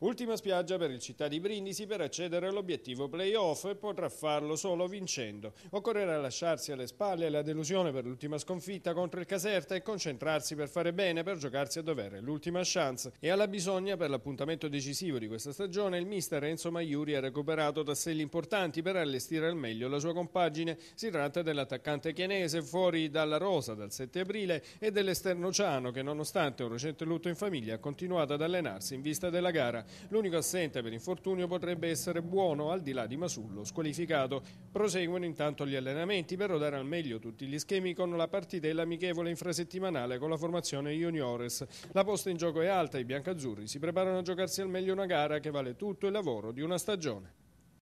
Ultima spiaggia per il città di Brindisi per accedere all'obiettivo playoff e potrà farlo solo vincendo. Occorrerà lasciarsi alle spalle la delusione per l'ultima sconfitta contro il Caserta e concentrarsi per fare bene, per giocarsi a dovere l'ultima chance. E alla bisogna per l'appuntamento decisivo di questa stagione il mister Enzo Maiuri ha recuperato tasselli importanti per allestire al meglio la sua compagine. Si tratta dell'attaccante chienese fuori dalla rosa dal 7 aprile e dell'esterno Ciano che nonostante un recente lutto in famiglia ha continuato ad allenarsi in vista della gara. L'unico assente per infortunio potrebbe essere buono al di là di Masullo, squalificato. Proseguono intanto gli allenamenti per rodare al meglio tutti gli schemi con la partitella amichevole infrasettimanale con la formazione juniores. La posta in gioco è alta, i biancazzurri si preparano a giocarsi al meglio una gara che vale tutto il lavoro di una stagione.